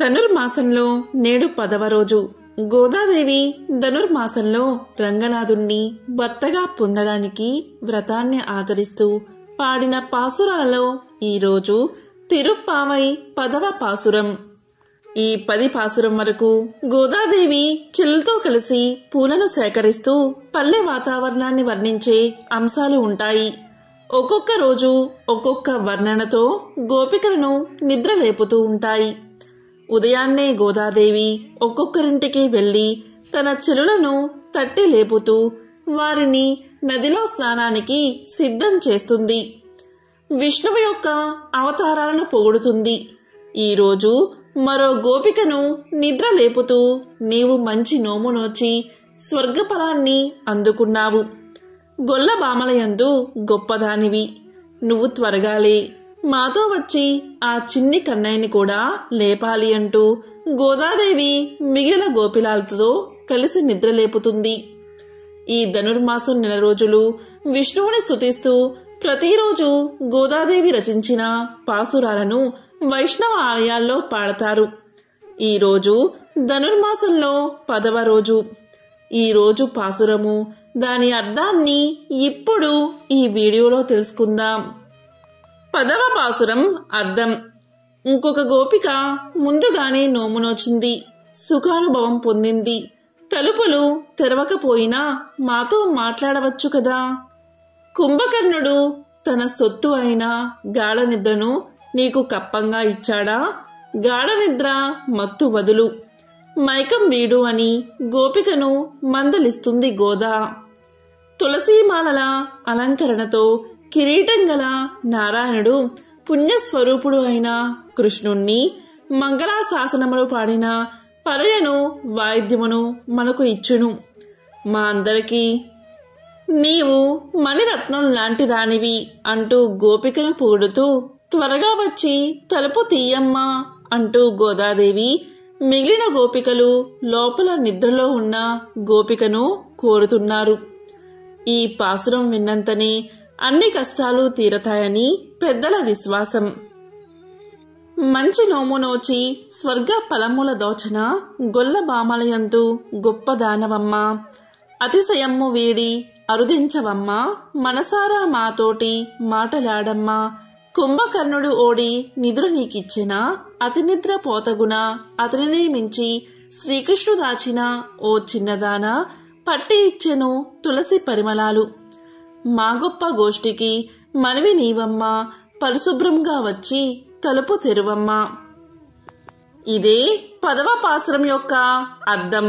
ధనుర్మాసంలో నేడు పదవ రోజు గోదాదేవి ధనుర్మాసంలో రంగనాథుణ్ణి భర్తగా పొందడానికి వ్రతాన్ని ఆచరిస్తూ పాడిన పాసురాలలో ఈరోజు తిరుప్పావై పదవ పాసురం ఈ పది పాసురం వరకు గోదాదేవి చెల్లుతో కలిసి పూలను సేకరిస్తూ పల్లె వాతావరణాన్ని వర్ణించే అంశాలు ఉంటాయి ఒక్కొక్క రోజు ఒక్కొక్క వర్ణనతో గోపికలను నిద్రలేపుతూ ఉంటాయి ఉదయాన్నే గోదాదేవి ఒక్కొక్కరింటికి వెళ్ళి తన చెలులను తట్టి లేపుతూ వారిని నదిలో స్నానానికి సిద్ధం చేస్తుంది విష్ణువు యొక్క అవతారాలను పొగుడుతుంది ఈరోజు మరో గోపికను నిద్ర లేపుతూ నీవు మంచి నోము నోచి స్వర్గఫలాన్ని అందుకున్నావు గొల్లబామలయందు గొప్పదానివి నువ్వు త్వరగాలే మాతో వచ్చి ఆ చిన్ని కన్నయ్యని కూడా లేపాలి అంటూ గోదాదేవి మిగిలిన గోపిలాలతో కలిసి నిద్రలేపుతుంది ఈ ధనుర్మాసం నెల రోజులు విష్ణువుని స్థుతిస్తూ ప్రతిరోజు గోదాదేవి రచించిన పాసురాలను వైష్ణవ ఆలయాల్లో పాడతారు ఈరోజు ధనుర్మాసంలో పదవ రోజు ఈరోజు పాసురము దాని అర్థాన్ని ఇప్పుడు ఈ వీడియోలో తెలుసుకుందాం పదవ పాసురం అర్థం ఇంకొక గోపిక ముందుగానే నోమునోచింది సుఖానుభవం పొందింది తలుపులు తెరవకపోయినా మాతో మాట్లాడవచ్చు కదా కుంభకర్ణుడు తన సొత్తు అయిన గాఢ నిద్రను నీకు కప్పంగా ఇచ్చాడా గాఢ నిద్ర మత్తు వదులు మైకం వీడు అని గోపికను మందలిస్తుంది గోదా తులసీమాలల అలంకరణతో కిరీటం గల నారాయణుడు పుణ్యస్వరూపుడు అయిన కృష్ణుణ్ణి మంగళాశాసనములు పాడిన పరయను వాయిద్యమును మనకు ఇచ్చును మా అందరికీ నీవు మణిరత్నం లాంటి దానివి అంటూ గోపికను పొగుడుతూ త్వరగా వచ్చి తలుపు తీయమ్మా అంటూ గోదాదేవి మిగిలిన గోపికలు లోపల నిద్రలో ఉన్న గోపికను కోరుతున్నారు ఈ పాసురం విన్నంతనే అన్ని కష్టాలు తీరతాయని పెద్దల విశ్వాసం మంచి నోము నోచి స్వర్గ ఫలముల దోచన గొల్ల బామలయందు గొప్ప దానవమ్మ అతిశయమ్ము వీడి అరుదించవమ్మ మనసారా మాతోటి మాటలాడమ్మా కుంభకర్ణుడు ఓడి నిద్ర నీకిచ్చిన అతినిద్ర పోతగున అతనినే మించి శ్రీకృష్ణుదాచిన ఓ చిన్నదాన పట్టి ఇచ్చెను తులసి పరిమళాలు మా గొప్ప గోష్ఠికి మనవి నీవమ్మా పరిశుభ్రంగా వచ్చి తలుపు తెరువమ్మ ఇదే పదవ పాసరం యొక్క అర్థం